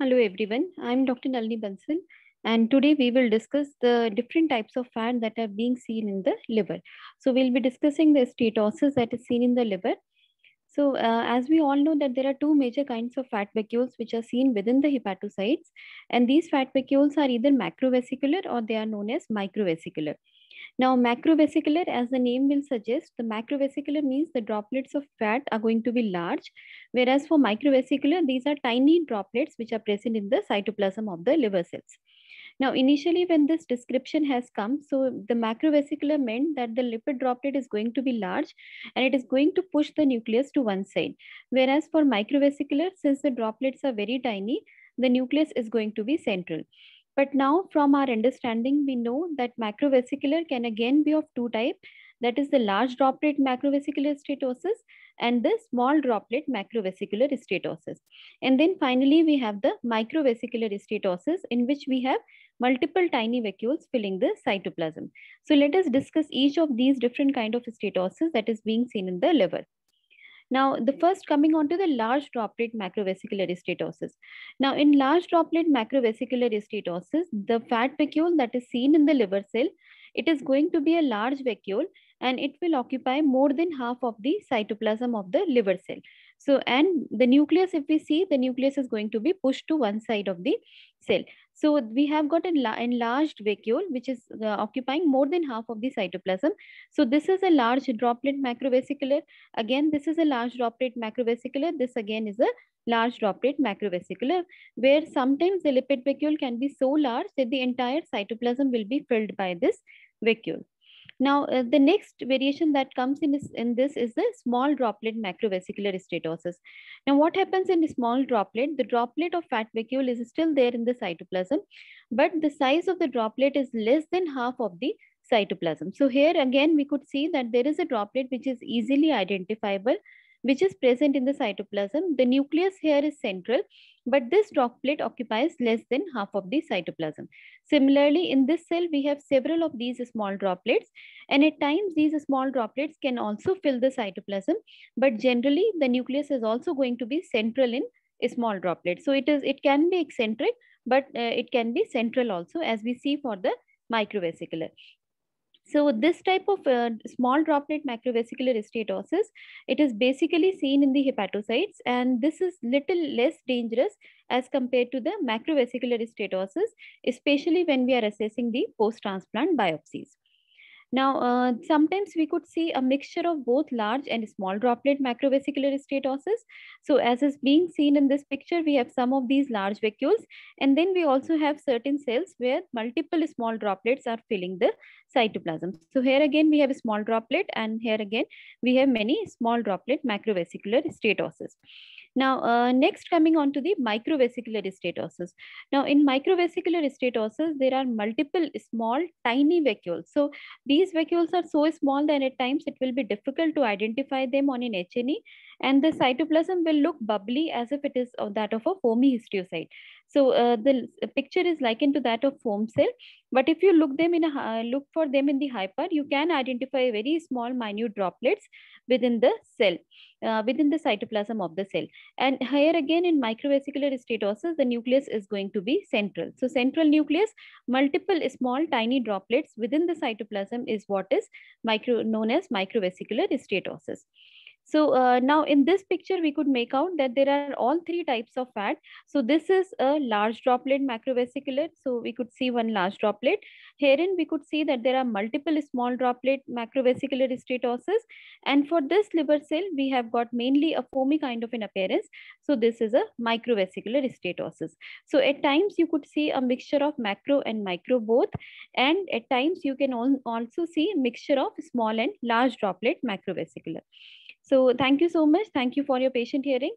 Hello everyone, I'm Dr. Nalini Bansal and today we will discuss the different types of fat that are being seen in the liver. So we'll be discussing the steatosis that is seen in the liver. So uh, as we all know that there are two major kinds of fat vacuoles which are seen within the hepatocytes and these fat vacuoles are either macrovesicular or they are known as microvesicular. Now, macrovesicular, as the name will suggest, the macrovesicular means the droplets of fat are going to be large, whereas for microvesicular, these are tiny droplets which are present in the cytoplasm of the liver cells. Now, initially when this description has come, so the macrovesicular meant that the lipid droplet is going to be large and it is going to push the nucleus to one side. Whereas for microvesicular, since the droplets are very tiny, the nucleus is going to be central. But now from our understanding, we know that macrovesicular can again be of two types. That is the large droplet macrovesicular steatosis, and the small droplet macrovesicular steatosis. And then finally, we have the microvesicular steatosis, in which we have multiple tiny vacuoles filling the cytoplasm. So let us discuss each of these different kind of steatosis that is being seen in the liver. Now, the first coming on to the large droplet macrovesicular steatosis. Now, in large droplet macrovesicular steatosis, the fat vacuole that is seen in the liver cell, it is mm-hmm. going to be a large vacuole and it will occupy more than half of the cytoplasm of the liver cell. So, and the nucleus, if we see, the nucleus is going to be pushed to one side of the cell. So we have got an enlarged vacuole, which is uh, occupying more than half of the cytoplasm. So this is a large droplet macrovesicular. Again, this is a large droplet macrovesicular. This again is a large droplet macrovesicular, where sometimes the lipid vacuole can be so large that the entire cytoplasm will be filled by this vacuole. Now, uh, the next variation that comes in, is, in this is the small droplet macrovesicular steatosis. Now, what happens in the small droplet? The droplet of fat vacuole is still there in the cytoplasm, but the size of the droplet is less than half of the cytoplasm. So here again, we could see that there is a droplet which is easily identifiable which is present in the cytoplasm. The nucleus here is central, but this droplet occupies less than half of the cytoplasm. Similarly, in this cell, we have several of these small droplets, and at times these small droplets can also fill the cytoplasm, but generally the nucleus is also going to be central in small droplets. So it is it can be eccentric, but uh, it can be central also as we see for the microvesicular. So this type of uh, small droplet macrovesicular steatosis, it is basically seen in the hepatocytes and this is little less dangerous as compared to the macrovesicular steatosis, especially when we are assessing the post-transplant biopsies. Now, uh, sometimes we could see a mixture of both large and small droplet macrovesicular steatosis. So as is being seen in this picture, we have some of these large vacuoles. And then we also have certain cells where multiple small droplets are filling the cytoplasm. So here again, we have a small droplet and here again, we have many small droplet macrovesicular steatosis. Now, uh, next coming on to the microvesicular steatosis. Now, in microvesicular steatosis, there are multiple small, tiny vacuoles. So these vacuoles are so small that at times it will be difficult to identify them on an HNE and the cytoplasm will look bubbly as if it is uh, that of a foamy histiocyte. So uh, the picture is likened to that of foam cell, but if you look them in a uh, look for them in the hyper, you can identify very small minute droplets within the cell. Uh, within the cytoplasm of the cell. And here again in microvesicular steatosis, the nucleus is going to be central. So central nucleus, multiple small tiny droplets within the cytoplasm is what is micro, known as microvesicular statosis. So uh, now in this picture, we could make out that there are all three types of fat. So this is a large droplet macrovesicular. So we could see one large droplet. Herein, we could see that there are multiple small droplet macrovesicular steatosis. And for this liver cell, we have got mainly a foamy kind of an appearance. So this is a microvesicular steatosis. So at times you could see a mixture of macro and micro both. And at times you can also see a mixture of small and large droplet macrovesicular. So thank you so much. Thank you for your patient hearing.